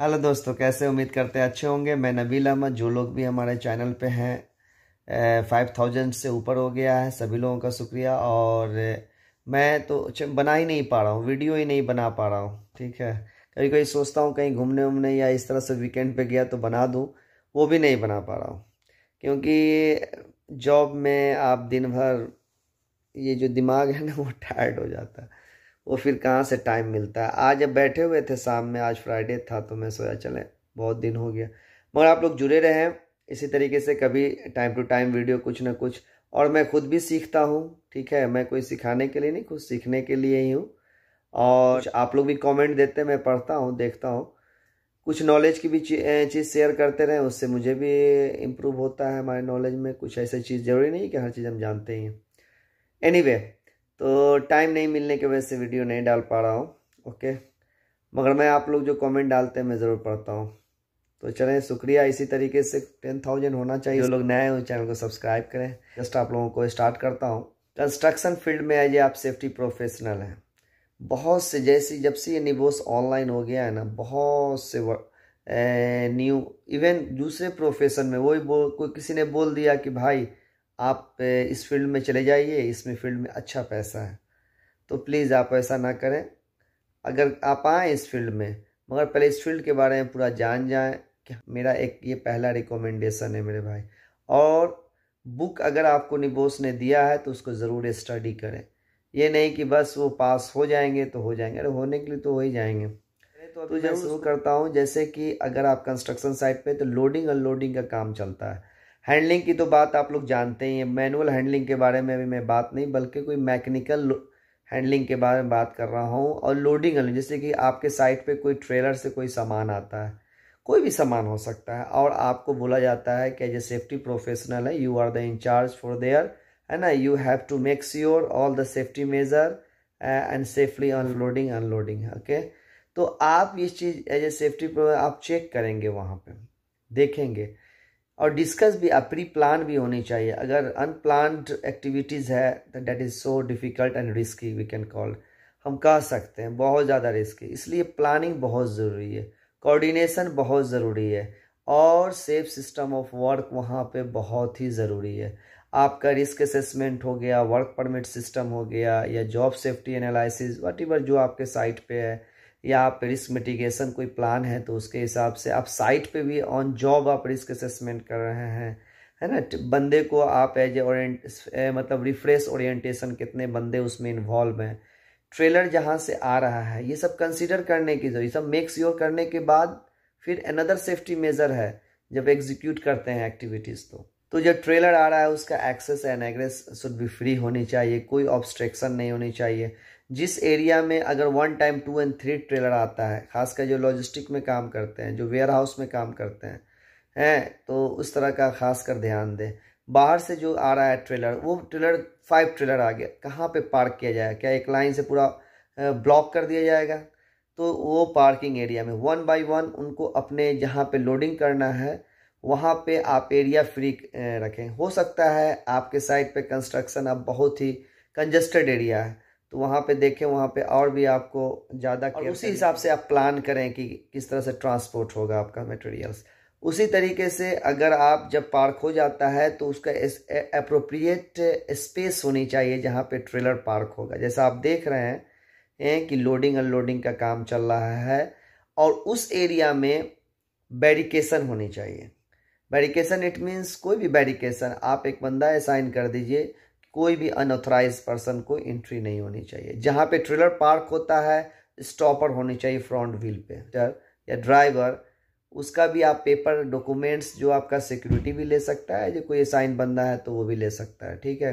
Hello दोस्तों कैसे उम्मीद करते हैं अच्छे होंगे मैं नबील अहमद जो लोग भी हमारे चैनल पे हैं फाइव थाउजेंड से ऊपर हो गया है सभी लोगों का शुक्रिया और मैं तो अच्छा, बना ही नहीं पा रहा हूँ वीडियो ही नहीं बना पा रहा हूँ ठीक है कभी कभी सोचता हूँ कहीं घूमने उमने या इस तरह से वीकेंड पे गया तो बना दूँ वो भी नहीं बना पा रहा हूँ क्योंकि जॉब में आप दिन भर ये जो दिमाग है ना वो टायर्ड हो जाता है वो फिर कहाँ से टाइम मिलता है आज जब बैठे हुए थे शाम में आज फ्राइडे था तो मैं सोचा चले बहुत दिन हो गया मगर आप लोग जुड़े रहें इसी तरीके से कभी टाइम टू टाइम वीडियो कुछ ना कुछ और मैं खुद भी सीखता हूँ ठीक है मैं कोई सिखाने के लिए नहीं कुछ सीखने के लिए ही हूँ और आप लोग भी कमेंट देते हैं मैं पढ़ता हूँ देखता हूँ कुछ नॉलेज की भी चीज़ शेयर करते रहें उससे मुझे भी इम्प्रूव होता है हमारे नॉलेज में कुछ ऐसी चीज़ ज़रूरी नहीं कि हर चीज़ हम जानते ही हैं एनी anyway, तो टाइम नहीं मिलने की वजह से वीडियो नहीं डाल पा रहा हूँ ओके मगर मैं आप लोग जो कमेंट डालते हैं मैं ज़रूर पढ़ता हूँ तो चलें शुक्रिया इसी तरीके से टेन थाउजेंड होना चाहिए जो लोग नए उस चैनल को सब्सक्राइब करें जस्ट आप लोगों को स्टार्ट करता हूँ कंस्ट्रक्शन फील्ड में आज आप सेफ्टी प्रोफेशनल हैं बहुत से जैसी जब से ये निबोस ऑनलाइन हो गया है ना बहुत से न्यू इवन दूसरे प्रोफेशन में वही बोल कोई किसी ने बोल दिया कि भाई आप इस फील्ड में चले जाइए इसमें फील्ड में अच्छा पैसा है तो प्लीज़ आप ऐसा ना करें अगर आप आएँ इस फील्ड में मगर पहले इस फील्ड के बारे में पूरा जान जाएँ कि मेरा एक ये पहला रिकमेंडेशन है मेरे भाई और बुक अगर आपको निबोस ने दिया है तो उसको ज़रूर स्टडी करें ये नहीं कि बस वो पास हो जाएंगे तो हो जाएंगे अरे होने के लिए तो हो ही जाएंगे तो, तो जैसे शुरू करता हूँ जैसे कि अगर आप कंस्ट्रक्शन साइट पे तो लोडिंग अनलोडिंग का काम चलता है हैंडलिंग की तो बात आप लोग जानते ही हैं मैनुअल हैंडलिंग के बारे में भी मैं बात नहीं बल्कि कोई मैकेनिकल हैंडलिंग के बारे में बात कर रहा हूँ और लोडिंग जैसे कि आपके साइट पे कोई ट्रेलर से कोई सामान आता है कोई भी सामान हो सकता है और आपको बोला जाता है कि एज ए सेफ्टी प्रोफेशनल है you are the incharge for there है ना you have to make sure all the safety measure and safely unloading unloading okay तो आप ये चीज़ एज ए सेफ्टी आप चेक करेंगे वहाँ पे देखेंगे और डिस्कस भी आप प्री प्लान भी होनी चाहिए अगर अनप्लान्ड एक्टिविटीज़ है तो that is so difficult and risky we can call हम कह सकते हैं बहुत ज़्यादा रिस्की इसलिए प्लानिंग बहुत ज़रूरी है कोऑर्डिनेशन बहुत ज़रूरी है और सेफ सिस्टम ऑफ वर्क वहाँ पे बहुत ही ज़रूरी है आपका रिस्क असेसमेंट हो गया वर्क परमिट सिस्टम हो गया या जॉब सेफ्टी एनालिसिस वट जो आपके साइट पर है या आप रिस्क मिटिगेशन कोई प्लान है तो उसके हिसाब से आप साइट पे भी ऑन जॉब आप रिस्क असेसमेंट कर रहे हैं है ना बंदे को आप एज ओरिएंट मतलब रिफ्रेश ओरिएंटेशन कितने बंदे उसमें इन्वॉल्व हैं ट्रेलर जहाँ से आ रहा है ये सब कंसिडर करने की जरूरी सब मेक श्योर करने के बाद फिर अनदर सेफ्टी मेज़र है जब एग्जीक्यूट करते हैं एक्टिविटीज़ तो तो जो ट्रेलर आ रहा है उसका एक्सेस एंड एग्रेस शुड भी फ्री होनी चाहिए कोई ऑब्स्ट्रेक्शन नहीं होनी चाहिए जिस एरिया में अगर one time two and three trailer आता है खासकर जो लॉजिस्टिक में काम करते हैं जो वेयर हाउस में काम करते हैं हैं तो उस तरह का खास कर ध्यान दें बाहर से जो आ रहा है ट्रेलर वो ट्रेलर फाइव ट्रेलर आ गया कहाँ पे पार्क किया जाएगा क्या एक लाइन से पूरा ब्लॉक कर दिया जाएगा तो वो पार्किंग एरिया में वन बाय वन उनको अपने जहाँ पे लोडिंग करना है वहाँ पे आप एरिया फ्री रखें हो सकता है आपके साइड पे कंस्ट्रक्शन अब बहुत ही कंजस्टेड एरिया है तो वहाँ पे देखें वहाँ पे और भी आपको ज़्यादा उसी हिसाब से आप प्लान करें कि किस तरह से ट्रांसपोर्ट होगा आपका मटेरियल्स उसी तरीके से अगर आप जब पार्क हो जाता है तो उसका अप्रोप्रिएट स्पेस होनी चाहिए जहाँ पे ट्रेलर पार्क होगा जैसा आप देख रहे हैं हैं कि लोडिंग अनलोडिंग का काम चल रहा है और उस एरिया में बैरिकेशन होनी चाहिए बैरिकेशन इट मीन्स कोई भी बैरिकेशन आप एक बंदा साइन कर दीजिए कोई भी अनऑथराइज पर्सन को एंट्री नहीं होनी चाहिए जहाँ पे ट्रेलर पार्क होता है स्टॉपर होनी चाहिए फ्रंट व्हील पे या ड्राइवर उसका भी आप पेपर डॉक्यूमेंट्स जो आपका सिक्योरिटी भी ले सकता है जो कोई साइन बंदा है तो वो भी ले सकता है ठीक है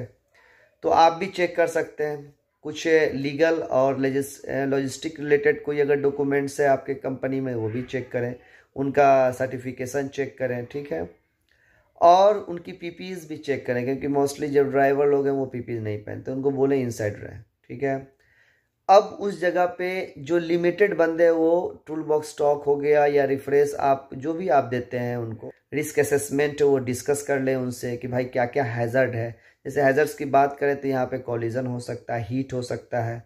तो आप भी चेक कर सकते हैं कुछ लीगल और लॉजिस्टिक रिलेटेड कोई अगर डॉक्यूमेंट्स है आपके कंपनी में वो भी चेक करें उनका सर्टिफिकेशन चेक करें ठीक है और उनकी पीपीज भी चेक करें क्योंकि मोस्टली जब ड्राइवर लोग हैं वो पीपीज नहीं पहनते उनको बोले इनसाइड रहे ठीक है अब उस जगह पे जो लिमिटेड बंदे वो टूल बॉक्स स्टॉक हो गया या रिफ्रेश आप जो भी आप देते हैं उनको रिस्क असेसमेंट वो डिस्कस कर लें उनसे कि भाई क्या क्या हैजर्ड है जैसे हैज़र्स की बात करें तो यहाँ पे कॉलिजन हो सकता है हीट हो सकता है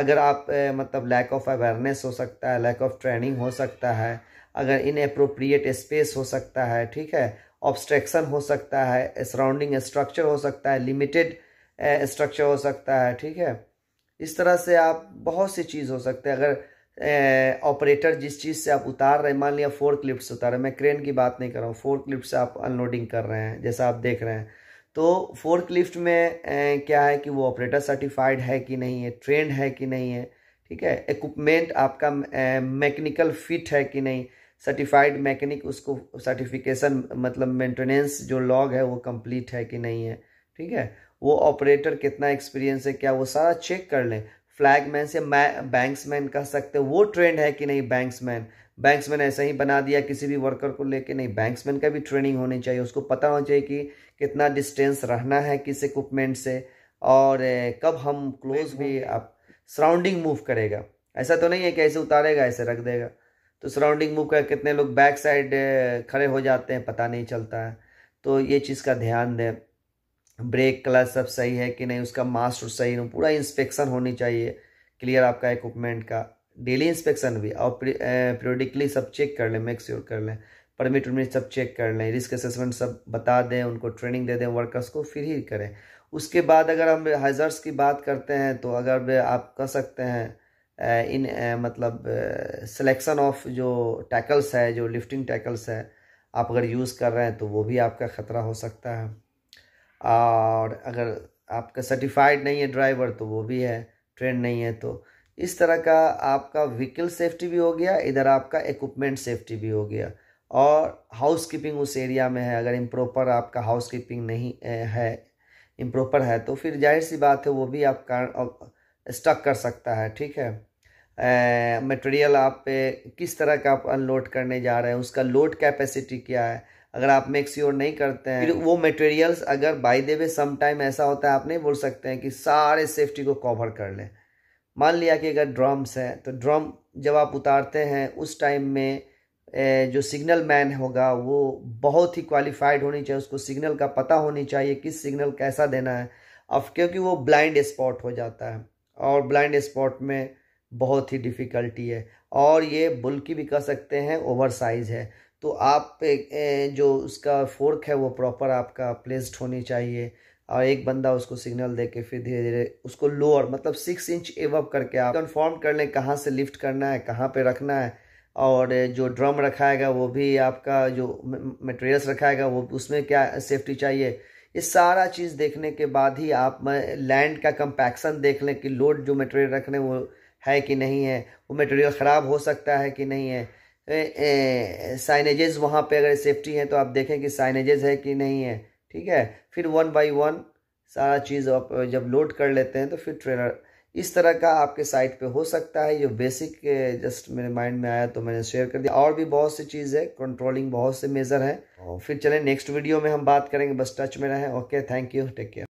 अगर आप मतलब लैक ऑफ अवेयरनेस हो सकता है लैक ऑफ ट्रेनिंग हो सकता है अगर अप्रोप्रिएट स्पेस हो सकता है ठीक है ऑब्स्ट्रेक्शन हो सकता है सराउंडिंग स्ट्रक्चर हो सकता है लिमिटेड स्ट्रक्चर हो सकता है ठीक है इस तरह से आप बहुत सी चीज़ हो सकते हैं अगर ऑपरेटर जिस चीज़ से आप उतार रहे हैं मान लिया फोर क्लिप्स उतार रहे हैं मैं क्रेन की बात नहीं कर रहा हूँ फोर क्लिप्स से आप अनलोडिंग कर रहे हैं जैसा आप देख रहे हैं तो फोर्क लिफ्ट में ए, क्या है कि वो ऑपरेटर सर्टिफाइड है कि नहीं है ट्रेंड है कि नहीं है ठीक है इक्विपमेंट आपका मैकेनिकल फिट है कि नहीं सर्टिफाइड मैकेनिक उसको सर्टिफिकेशन मतलब मेंटेनेंस जो लॉग है वो कंप्लीट है कि नहीं है ठीक है वो ऑपरेटर कितना एक्सपीरियंस है क्या वो सारा चेक कर लें फ्लैगमैन से बैंक्समैन कह सकते हैं वो ट्रेंड है कि नहीं बैंक्समैन बैंक्समैन ऐसा ही बना दिया किसी भी वर्कर को लेके नहीं बैंक्समैन का भी ट्रेनिंग होनी चाहिए उसको पता होना चाहिए कि कितना डिस्टेंस रहना है किस इक्विपमेंट से और कब हम क्लोज भी आप सराउंडिंग मूव करेगा ऐसा तो नहीं है कि ऐसे उतारेगा ऐसे रख देगा तो सराउंडिंग मूव कर कितने लोग बैक साइड खड़े हो जाते हैं पता नहीं चलता है तो ये चीज़ का ध्यान दें ब्रेक क्लच सब सही है कि नहीं उसका मास्टर सही नहीं पूरा इंस्पेक्शन होनी चाहिए क्लियर आपका इक्विपमेंट का डेली इंस्पेक्शन भी और पीरियडिकली सब चेक कर लें मेक श्योर कर लें परमिट उर्मिट सब चेक कर लें रिस्क असेसमेंट सब बता दें उनको ट्रेनिंग दे दें वर्कर्स को फिर ही करें उसके बाद अगर हम हाइजर्स की बात करते हैं तो अगर आप कह सकते हैं इन मतलब सिलेक्शन ऑफ जो टैकल्स है जो लिफ्टिंग टैकल्स है आप अगर यूज़ कर रहे हैं तो वो भी आपका ख़तरा हो सकता है और अगर आपका सर्टिफाइड नहीं है ड्राइवर तो वो भी है ट्रेन नहीं है तो इस तरह का आपका व्हीकल सेफ्टी भी हो गया इधर आपका इक्विपमेंट सेफ्टी भी हो गया और हाउस कीपिंग उस एरिया में है अगर इम्प्रॉपर आपका हाउस कीपिंग नहीं है इम्प्रॉपर है तो फिर जाहिर सी बात है वो भी आप कारण स्टक कर सकता है ठीक है मटेरियल आप पे किस तरह का आप अनलोड करने जा रहे हैं उसका लोड कैपेसिटी क्या है अगर आप मेक श्योर नहीं करते हैं फिर वो मटेरियल्स अगर by they way some time ऐसा होता है आप नहीं बोल सकते हैं कि सारे सेफ्टी को कवर कर लें मान लिया कि अगर ड्रम्स हैं तो ड्रम जब आप उतारते हैं उस टाइम में जो सिग्नल मैन होगा वो बहुत ही क्वालिफाइड होनी चाहिए उसको सिग्नल का पता होनी चाहिए किस सिग्नल कैसा देना है अब क्योंकि वो ब्लाइंड स्पॉट हो जाता है और ब्लाइंड स्पॉट में बहुत ही डिफ़िकल्टी है और ये बुल्की भी कह सकते हैं ओवर साइज़ है तो आप जो उसका फोर्क है वो प्रॉपर आपका प्लेस्ड होनी चाहिए और एक बंदा उसको सिग्नल दे के फिर धीरे धीरे उसको लोअर मतलब सिक्स इंच एव करके आप कन्फर्म कर लें कहाँ से लिफ्ट करना है कहाँ पे रखना है और जो ड्रम रखाएगा वो भी आपका जो मटेरियल्स रखाएगा वो उसमें क्या सेफ्टी चाहिए ये सारा चीज़ देखने के बाद ही आप लैंड का कंपैक्शन देख लें कि लोड जो मटेरियल रखने वो है कि नहीं है वो मटेरियल ख़राब हो सकता है कि नहीं है साइनेजेज वहाँ पे अगर सेफ्टी हैं तो आप देखें कि साइनेजेज है कि नहीं है ठीक है फिर वन बाई वन सारा चीज़ आप जब लोड कर लेते हैं तो फिर ट्रेलर इस तरह का आपके साइट पे हो सकता है ये बेसिक जस्ट मेरे माइंड में आया तो मैंने शेयर कर दिया और भी बहुत सी चीज़ है कंट्रोलिंग बहुत से मेज़र हैं हाँ। फिर चले नेक्स्ट वीडियो में हम बात करेंगे बस टच में रहें okay thank you take care